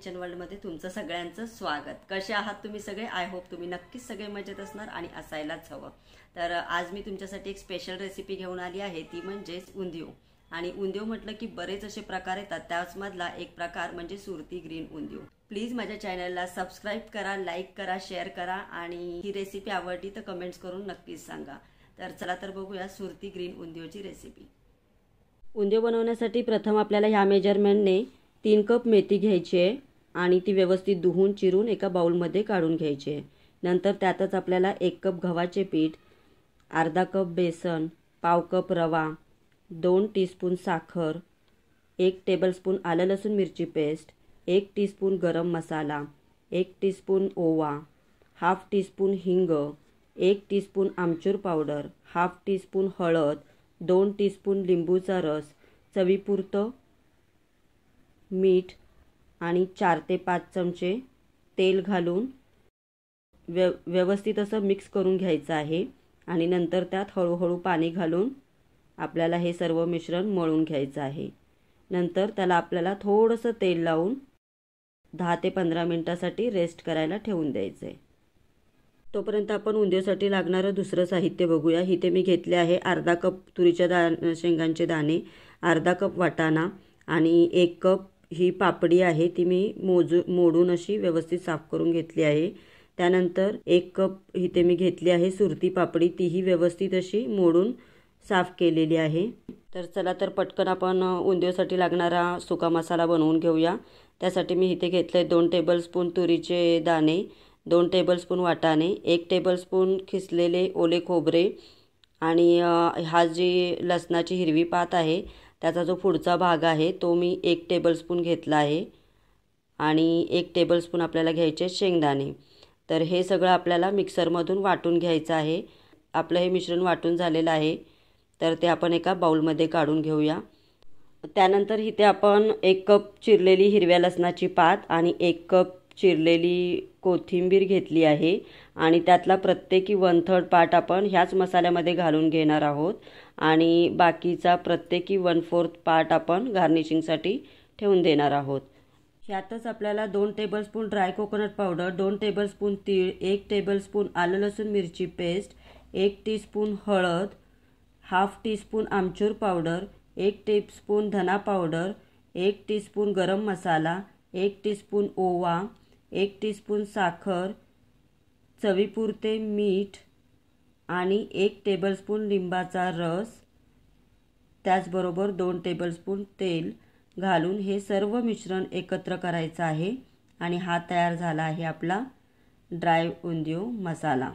kitchen वर्ल्डमध्ये तुमचं सगळ्यांचं स्वागत कसे आहात तुम्ही सगळे आय होप तुम्ही नक्कीच सगळे मजेत असणार आणि असायलाच हवं तर आज मी तुमच्यासाठी एक स्पेशल रेसिपी घेऊन आली आहे ती म्हणजेच उंदीव आणि उंदीव म्हटलं की बरेच असे प्रकार येतात त्याचमधला एक प्रकार म्हणजे सुरती ग्रीन उंदीव प्लीज माझ्या चॅनलला सबस्क्राईब करा लाईक करा शेअर करा आणि ही रेसिपी आवडली तर कमेंट्स करून नक्कीच सांगा तर चला तर बघूया सुरती ग्रीन उंदिओची रेसिपी उंदिओ बनवण्यासाठी प्रथम आपल्याला ह्या मेजरमेंटने तीन कप मेथी घ्यायची आहे आणि ती व्यवस्थित धुवून चिरून एका बाउलमध्ये काढून घ्यायचे नंतर त्यातच आपल्याला एक कप गव्हाचे पीठ अर्धा कप बेसन पाव कप रवा दोन टीस्पून साखर एक टेबलस्पून आलं लसूण मिरची पेस्ट एक टीस्पून गरम मसाला एक टीस्पून ओवा हाफ टीस्पून हिंग एक टीस्पून आमचूर पावडर हाफ टीस्पून हळद दोन टीस्पून लिंबूचा रस चवीपुरतं मीठ आणि चार ते पाच चमचे तेल घालून व्यव व्यवस्थित असं मिक्स करून घ्यायचं आहे आणि नंतर त्यात हळूहळू पाणी घालून आपल्याला हे सर्व मिश्रण मळून घ्यायचं आहे नंतर त्याला आपल्याला थोडंसं तेल लावून दहा ते पंधरा मिनटासाठी रेस्ट करायला ठेवून द्यायचं आहे तोपर्यंत आपण उंदेसाठी लागणारं दुसरं साहित्य बघूया इथे मी घेतले आहे अर्धा कप तुरीच्या दा शेंगांचे दाणे अर्धा कप वाटाणा आणि एक कप ही पापडी आहे ती मी मोजू मोडून अशी व्यवस्थित साफ करून घेतली आहे त्यानंतर एक कप इथे मी घेतली आहे सुरती पापडी तीही व्यवस्थित अशी मोडून साफ केलेली आहे तर चला तर पटकन आपण उंदिवसाठी लागणारा सुका मसाला बनवून घेऊया त्यासाठी मी इथे घेतले दोन टेबलस्पून तुरीचे दाणे दोन टेबलस्पून वाटाणे एक टेबलस्पून खिसलेले ओले खोबरे आणि हा जी लसणाची हिरवी पात आहे त्याचा जो पुढचा भाग आहे तो मी एक टेबलस्पून घेतला आहे आणि एक टेबलस्पून आपल्याला घ्यायचे शेंगदाणे तर हे सगळं आपल्याला मिक्सरमधून वाटून घ्यायचं आहे आपलं हे मिश्रण वाटून झालेलं आहे तर ते आपण एका बाऊलमध्ये काढून घेऊया त्यानंतर इथे आपण एक कप चिरलेली हिरव्या लसणाची पात आणि एक कप चिरलेली कोथिंबीर घेतली आहे आणि त्यातला प्रत्येकी वन थर्ड पार्ट आपण ह्याच मसाल्यामध्ये घालून घेणार आहोत आणि बाकीचा प्रत्येकी वन फोर्थ पार्ट आपण गार्निशिंगसाठी ठेवून देणार आहोत ह्यातच आपल्याला दोन टेबलस्पून ड्राय कोकोनट पावडर दोन टेबलस्पून तीळ एक टेबलस्पून आलं लसूण मिरची पेस्ट एक टीस्पून हळद हाफ टीस्पून आमचूर पावडर एक स्पून धना पावडर एक टीस्पून गरम मसाला एक टीस्पून ओवा एक टीस्पून साखर चवीपुरते मीठ आणि एक टेबलस्पून लिंबाचा रस त्याचबरोबर दोन टेबलस्पून तेल घालून हे सर्व मिश्रण एकत्र करायचं आहे आणि हा तयार झाला आहे आपला ड्राय उंदिओ मसाला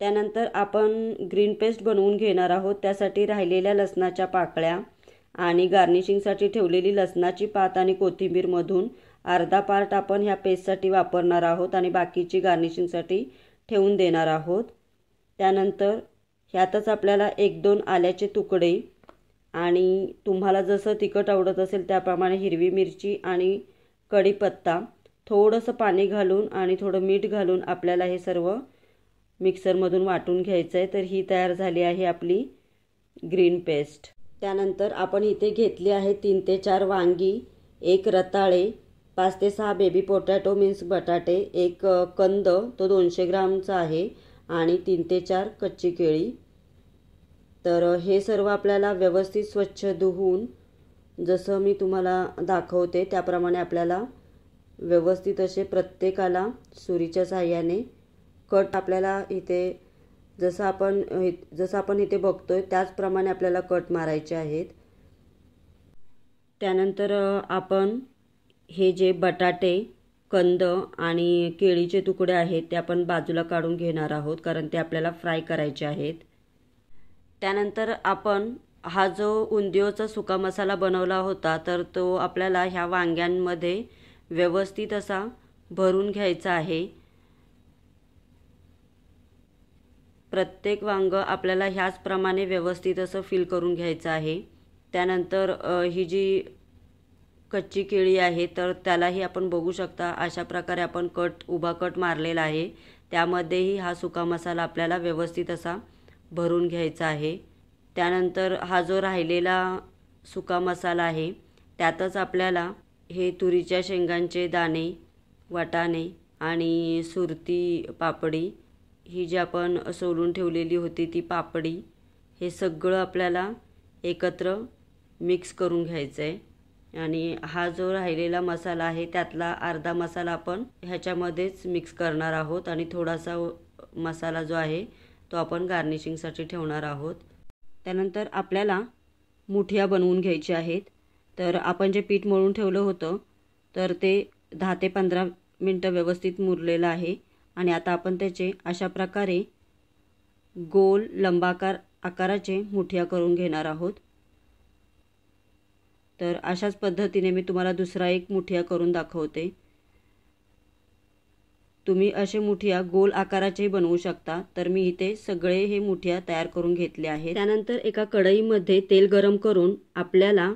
त्यानंतर आपण ग्रीन पेस्ट बनवून घेणार आहोत त्यासाठी राहिलेल्या लसणाच्या पाकळ्या आणि गार्निशिंगसाठी ठेवलेली लसणाची पात आणि कोथिंबीरमधून अर्धा पार्ट आपण ह्या पेस्टसाठी वापरणार आहोत आणि बाकीची गार्निशिंगसाठी ठेवून देणार आहोत त्यानंतर ह्यातच आपल्याला एक दोन आल्याचे तुकडे आणि तुम्हाला जसं तिखट आवडत असेल त्याप्रमाणे हिरवी मिरची आणि कढीपत्ता थोडंसं पाणी घालून आणि थोडं मीठ घालून आपल्याला हे सर्व मिक्सरमधून वाटून घ्यायचं आहे तर ही तयार झाली आहे आपली ग्रीन पेस्ट त्यानंतर आपण इथे घेतली आहे तीन ते चार वांगी एक रताळे पाच ते सहा बेबी पोटॅटो मीन्स बटाटे एक कंद तो दोनशे ग्रामचा आहे आणि तीन ते चार कच्ची केळी तर हे सर्व आपल्याला व्यवस्थित स्वच्छ धुवून जसं मी तुम्हाला दाखवते त्याप्रमाणे आपल्याला व्यवस्थित असे प्रत्येकाला सुरीच्या साह्याने कट आपल्याला इथे जसं आपण जसं आपण इथे बघतोय त्याचप्रमाणे आपल्याला कट मारायचे आहेत त्यानंतर आपण हे जे बटाटे कंद आणि केळीचे तुकडे आहेत ते आपण बाजूला काढून घेणार आहोत कारण ते आपल्याला फ्राय करायचे आहेत त्यानंतर आपण हा जो उंदिओचा सुका मसाला बनवला होता तर तो आपल्याला ह्या वांग्यांमध्ये व्यवस्थित असा भरून घ्यायचा आहे प्रत्येक वांग आपल्याला ह्याचप्रमाणे व्यवस्थित असं फिल करून घ्यायचं आहे त्यानंतर ही जी कच्ची केळी आहे तर त्यालाही आपण बघू शकता अशा प्रकारे आपण कट उभा कट मारलेला आहे त्यामध्येही हा सुका मसाला आपल्याला व्यवस्थित असा भरून घ्यायचा आहे त्यानंतर हा जो राहिलेला सुका मसाला आहे त्यातच आपल्याला हे तुरीच्या शेंगांचे दाणे वाटाणे आणि सुरती पापडी ही जी आपण सोलून ठेवलेली होती ती पापडी हे सगळं आपल्याला एकत्र मिक्स करून घ्यायचं आहे आणि हा जो राहिलेला मसाला आहे त्यातला अर्धा मसाला आपण ह्याच्यामध्येच मिक्स करणार आहोत आणि थोडासा मसाला जो आहे तो आपण गार्निशिंगसाठी ठेवणार आहोत त्यानंतर आपल्याला मुठिया बनवून घ्यायच्या आहेत तर आपण जे पीठ मळून ठेवलं होतं तर ते दहा ते पंधरा मिनटं व्यवस्थित मुरलेलं आहे आणि आता आपण त्याचे अशा प्रकारे गोल लंबाकार आकाराचे मुठिया करून घेणार आहोत तर अशाच पद्धतीने मी तुम्हाला दुसरा एक मुठिया करून दाखवते तुम्ही असे मुठिया गोल आकाराचेही बनवू शकता तर मी इथे सगळे हे मुठिया तयार करून घेतले आहे त्यानंतर एका कढईमध्ये तेल गरम करून आपल्याला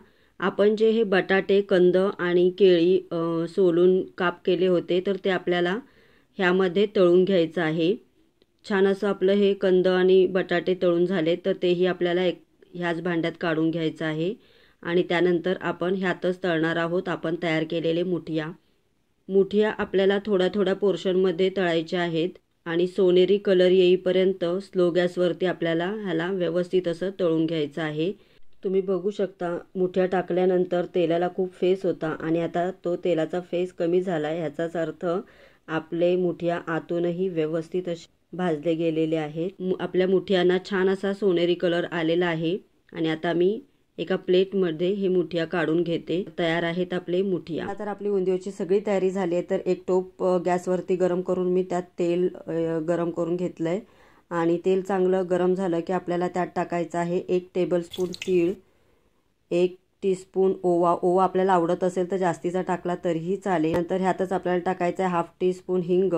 आपण जे हे बटाटे कंद आणि केळी सोलून काप केले होते तर ते आपल्याला ह्यामध्ये तळून घ्यायचं आहे छान असं आपलं हे कंद आणि बटाटे तळून झाले तर तेही आपल्याला एक ह्याच भांड्यात काढून घ्यायचं आहे आणि त्यानंतर आपण ह्यातच तळणार आहोत आपण तयार केलेले मुठिया मुठिया आपल्याला थोड्या थोड्या पोर्शनमध्ये तळायच्या आहेत आणि सोनेरी कलर येईपर्यंत स्लो गॅसवरती आपल्याला ह्याला व्यवस्थित असं तळून घ्यायचं आहे तुम्ही बघू शकता मुठ्या टाकल्यानंतर तेलाला खूप फेस होता आणि आता तो तेलाचा फेस कमी झाला ह्याचाच अर्थ आपले मुठिया आतूनही व्यवस्थित असे भाजले गेलेले आहेत आपल्या मुठियांना छान असा सोनेरी कलर आलेला आहे आणि आता मी एका प्लेटमध्ये हे मुठिया काढून घेते तयार आहेत आपले मुठिया तर आपली उंदिओची सगळी तयारी झाली आहे तर एक टोप गॅसवरती गरम करून मी त्यात तेल गरम करून घेतलंय आणि तेल चांगलं गरम झालं की आपल्याला त्यात टाकायचं आहे एक टेबलस्पून तीळ एक टीस्पून ओवा ओवा आपल्याला आवडत असेल तर जास्तीचा टाकला तरीही चालेल नंतर ह्यातच आपल्याला टाकायचं आहे हाफ टीस्पून हिंग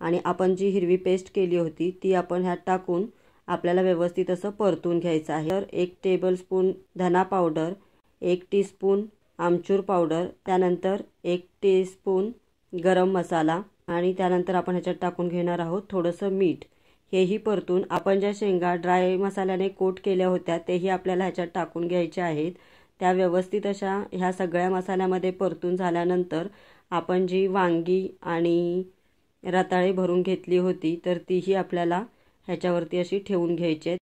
आणि आपण जी हिरवी पेस्ट केली होती ती आपण ह्यात टाकून आपल्याला व्यवस्थित असं परतून घ्यायचं आहे तर एक टेबलस्पून धना पावडर एक टीस्पून आमचूर पावडर त्यानंतर एक स्पून गरम मसाला आणि त्यानंतर आपण ह्याच्यात टाकून घेणार आहोत थोडंसं मीठ हेही परतून आपण ज्या शेंगा ड्राय मसाल्याने कोट केल्या होत्या तेही आपल्याला ह्याच्यात टाकून घ्यायचे आहेत त्या व्यवस्थित अशा ह्या सगळ्या मसाल्यामध्ये परतून झाल्यानंतर आपण जी वांगी आणि रताळे भरून घेतली होती तर तीही आपल्याला ह्याच्यावरती अशी ठेवून घ्यायची आहेत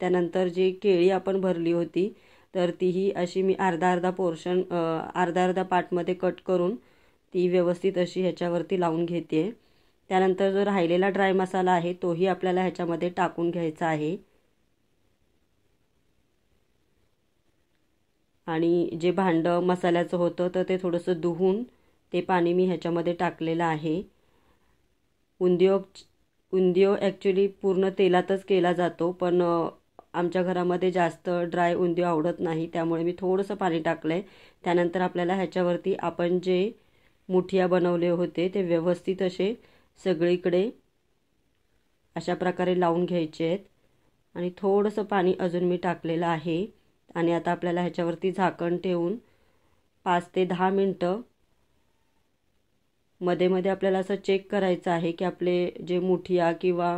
त्यानंतर जी केळी आपण भरली होती तर तीही अशी मी अर्धा अर्धा पोर्शन अर्धा अर्धा पार्टमध्ये कट करून ती व्यवस्थित अशी ह्याच्यावरती लावून घेते त्यानंतर जो राहिलेला ड्राय मसाला आहे तोही आपल्याला ह्याच्यामध्ये टाकून घ्यायचा आहे आणि जे भांडं मसाल्याचं होतं तर ते थोडंसं धुवून ते पाणी मी ह्याच्यामध्ये टाकलेलं आहे उंदिओ उंदिओ ॲक्च्युली पूर्ण तेलातच केला जातो पण आमच्या घरामध्ये जास्त ड्राय उंदिओ आवडत नाही त्यामुळे मी थोडंसं पाणी टाकलं आहे त्यानंतर आपल्याला ह्याच्यावरती आपण जे मुठिया बनवले होते ते व्यवस्थित असे सगळीकडे अशा प्रकारे लावून घ्यायचे आहेत आणि थोडंसं पाणी अजून मी टाकलेलं आहे आणि आता आपल्याला ह्याच्यावरती झाकण ठेवून पाच ते दहा मिनटं मध्ये मध्ये आपल्याला असं चेक करायचं आहे की आपले जे मुठिया किंवा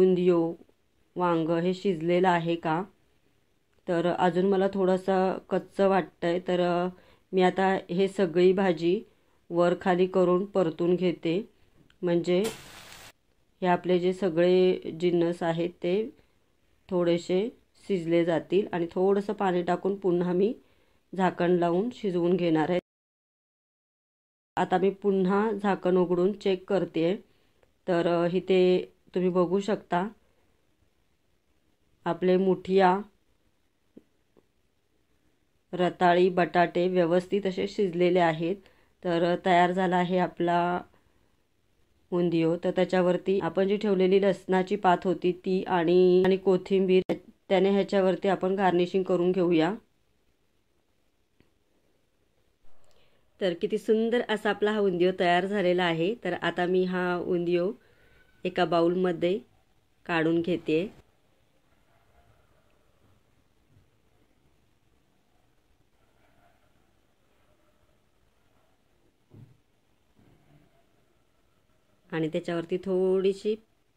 उंदियो वांग हे शिजलेलं आहे का तर अजून मला थोडंसं कच्चं वाटतं आहे तर मी आता हे सगळी भाजी वर खाली करून परतून घेते म्हणजे हे आपले जे सगळे जिन्नस आहेत ते थोडेसे शिजले जातील आणि थोडंसं पाणी टाकून पुन्हा मी झाकण लावून शिजवून घेणार आहे आता मी पुन्हा झाकण उघडून चेक करते तर इथे तुम्ही बघू शकता आपले मुठिया रताळी बटाटे व्यवस्थित असे शिजलेले आहेत तर तयार झाला आहे आपला उंदियो तर त्याच्यावरती आपण जी ठेवलेली लसणाची पात होती ती आणि आणि कोथिंबीर त्याने ह्याच्यावरती आपण गार्निशिंग करून घेऊया तर किती सुंदर असा आपला हा उंदिओ तयार झालेला आहे तर आता मी हा उंदिओ एका बाऊलमध्ये काढून घेते आणि त्याच्यावरती थोडीशी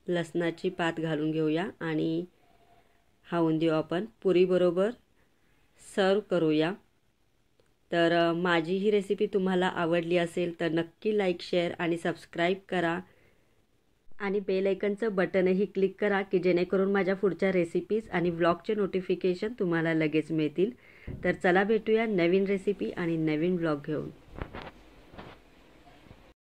लसणाची पात घालून घेऊया आणि हा उंदिओ आपण पुरीबरोबर सर्व करूया तर माझी ही रेसिपी तुम्हाला आवडली असेल तर नक्की लाईक शेअर आणि सबस्क्राईब करा आणि बेल आयकनचं बटनही क्लिक करा की जेणेकरून माझ्या पुढच्या रेसिपीज आणि ब्लॉगचे नोटिफिकेशन तुम्हाला लगेच मिळतील तर चला भेटूया नवीन रेसिपी आणि नवीन ब्लॉग घेऊन